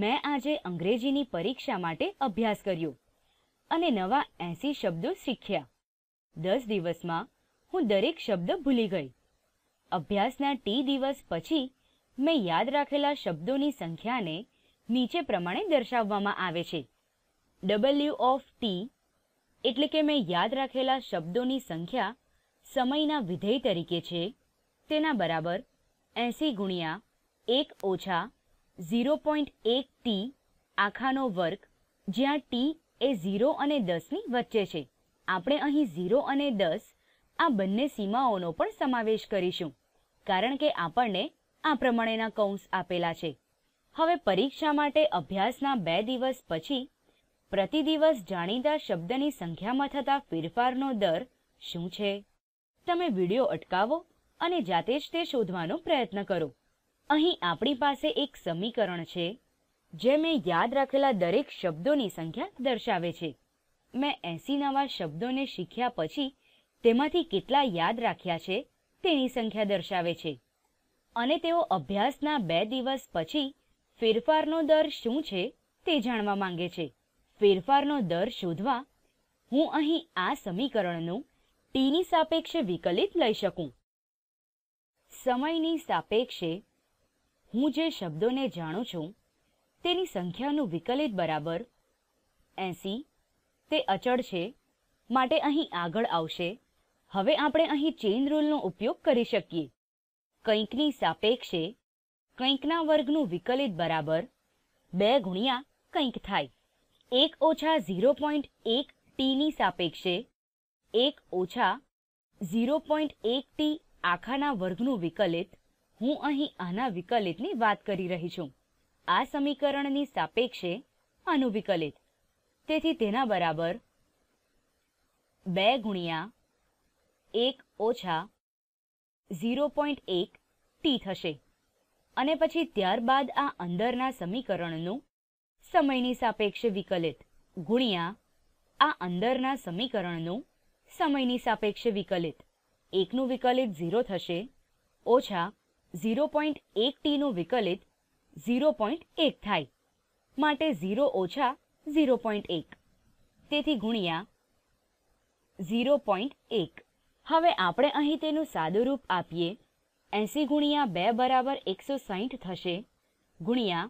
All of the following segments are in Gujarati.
મેં આજે અંગ્રેજીની પરીક્ષા માટે અભ્યાસ કર્યો અને નવા એસી શબ્દો શીખ્યા દસ દિવસમાં હું દરેક શબ્દ ભૂલી ગઈ અભ્યાસના ટી દિવસ પછી મેં યાદ રાખેલા શબ્દોની સંખ્યાને નીચે પ્રમાણે દર્શાવવામાં આવે છે ડબલ્યુ ઓફ ટી એટલે કે મેં યાદ રાખેલા શબ્દોની સંખ્યા સમયના વિધેય તરીકે છે તેના બરાબર એસી ગુણ્યા એક ઓછા ઝીરો પોઈન્ટ એક ટી આખાનો વર્ગ જ્યાં ટી એ ઝીરો અને દસની વચ્ચે છે આપણે અહીં ઝીરો અને દસ આ બંને સીમાઓનો પણ સમાવેશ કરીશું કારણ કે આપણને આ પ્રમાણેના કૌંસ આપેલા છે હવે પરીક્ષા માટે અભ્યાસના બે દિવસ પછી પ્રતિ દિવસ જાણીતા શબ્દની સંખ્યામાં થતા ફેરફારનો દર શું છે તમે વિડીયો અટકાવો અને જાતે જ તે શોધવાનો પ્રયત્ન કરો અહીં આપણી પાસે એક સમીકરણ છે જે મેં યાદ રાખેલા દરેક શબ્દોની સંખ્યા દર્શાવે છે મેં એસી નવા શબ્દોને શીખ્યા પછી તેમાંથી કેટલા યાદ રાખ્યા છે તેની સંખ્યા દર્શાવે છે અને તેઓ અભ્યાસના બે દિવસ પછી ફેરફારનો દર શું છે તે જાણવા માંગે છે ફેરફારનો દર શોધવા હું અહીં આ સમીકરણનું ટીની સાપેક્ષે વિકલિત લઈ શકું સમયની સાપેક્ષે હું જે શબ્દોને જાણું છું તેની સંખ્યાનું વિકલિત બરાબર એસી તે અચળ છે માટે અહીં આગળ આવશે હવે આપણે અહીં ચેઇન રૂલનો ઉપયોગ કરી શકીએ કંઈકની સાપેક્ષે કંઈકના વર્ગનું વિકલિત બરાબર બે ગુણ્યા કંઈક થાય એક ઓછા ઝીરો પોઈન્ટ એક ટીની સાપેક્ષે એક ઓછા ઝીરો પોઈન્ટ એક ટી આખાના વર્ગનું વિકલિત હું અહીં આના વિકલિતની વાત કરી રહી છું આ સમીકરણની સાપેક્ષે આનું વિકલિત તેથી તેના બરાબર બે ગુણ્યા એક ઓછા ઝીરો પોઈન્ટ એક ટી થશે અને પછી ત્યારબાદ આ અંદરના સમીકરણનું સમયની સાપેક્ષે વિકલિત ગુણ્યા આ અંદરના સમીકરણનું સમયની સાપેક્ષે વિકલિત એકનું વિકલિત ઝીરો થશે ઓછા ઝીરો પોઈન્ટ એક ટીનું વિકલિત ઝીરો પોઈન્ટ એક થાય માટે ઝીરો ઓછા ઝીરો પોઈન્ટ એક તેથી ગુણ્યા ઝીરો પોઈન્ટ એક હવે આપણે અહીં તેનું સાદું રૂપ આપીએ એંસી ગુણ્યા બે બરાબર એકસો સાહીઠ થશે ગુણ્યા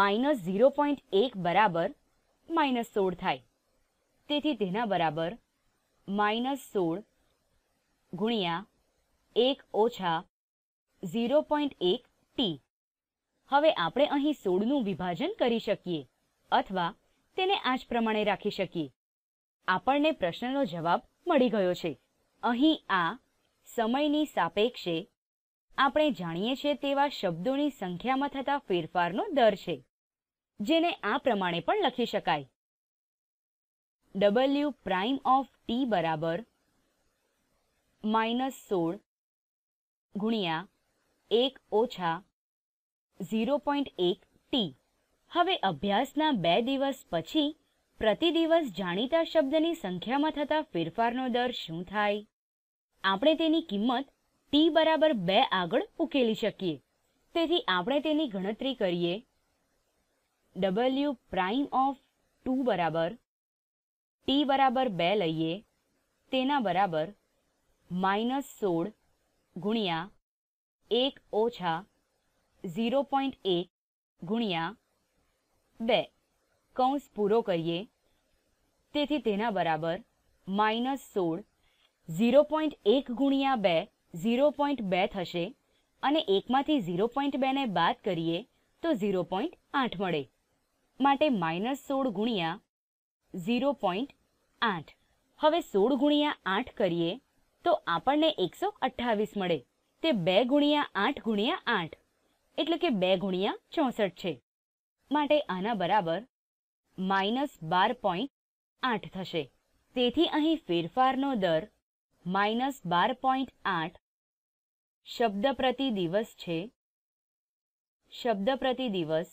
માઇનસ ઝીરો પોઈન્ટ એક બરાબર માઇનસ સોળ થાય તેથી તેના બરાબર માઇનસ સોળ ગુણ્યા એક ઓછા ઝીરો પોઈન્ટ એક ટી હવે આપણે અહીં સોળનું વિભાજન કરી શકીએ અથવા તેને આ જ પ્રમાણે રાખી શકીએ આપણને પ્રશ્નનો જવાબ મળી ગયો છે અહીં આ સમયની સાપેક્ષે આપણે જાણીએ છીએ તેવા શબ્દોની સંખ્યામાં થતા ફેરફારનો દર છે જેને આ પ્રમાણે પણ લખી શકાય ડબલ્યુ પ્રાઇમ ઓફ ટી બરાબર માઇનસ સોળ ગુણ્યા એક ઓછા ઝીરો પોઈન્ટ એક ટી હવે અભ્યાસના બે દિવસ પછી પ્રતિ દિવસ જાણીતા શબ્દની સંખ્યામાં થતા ફેરફારનો દર શું થાય આપણે તેની કિંમત ટી બરાબર બે આગળ ઉકેલી શકીએ તેથી આપણે તેની ગણતરી કરીએ ડબલ્યુ પ્રાઇમ ઓફ ટુ બરાબર ટી બરાબર બે લઈએ તેના બરાબર માઇનસ સોળ ગુણ્યા એક ઓછા ઝીરો પોઈન્ટ એક ગુણ્યા બે કૌંસ પૂરો કરીએ તેથી તેના બરાબર માઇનસ સોળ ઝીરો પોઈન્ટ એક ગુણ્યા બે ઝીરો પોઈન્ટ બે થશે અને એકમાંથી ઝીરો પોઈન્ટ બેને બાદ કરીએ તો ઝીરો પોઈન્ટ આઠ મળે માટે માઇનસ સોળ ગુણ્યા ઝીરો પોઈન્ટ આઠ હવે સોળ ગુણ્યા આઠ કરીએ તો આપણને એકસો અઠ્ઠાવીસ મળે તે બે ગુણ્યા આઠ ગુણ્યા આઠ એટલે કે બે ગુણ્યા ચોસઠ છે માટે આના બરાબર માઇનસ બાર પોઈન્ટ આઠ થશે તેથી અહીં ફેરફારનો દર માઇનસ બાર પોઈન્ટ આઠ શબ્દ પ્રતિ દિવસ છે શબ્દ પ્રતિ દિવસ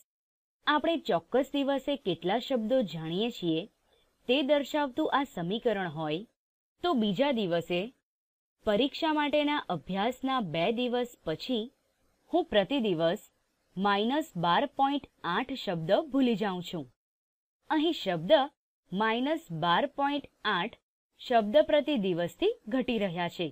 આપણે ચોક્કસ દિવસે કેટલા શબ્દો જાણીએ છીએ તે દર્શાવતું આ સમીકરણ હોય તો બીજા દિવસે પરીક્ષા માટેના અભ્યાસના બે દિવસ પછી હું પ્રતિદિવસ માઇનસ બાર પોઈન્ટ આઠ શબ્દ ભૂલી જાઉં છું અહીં શબ્દ માઇનસ બાર પોઈન્ટ આઠ શબ્દ પ્રતિ દિવસથી ઘટી રહ્યા છે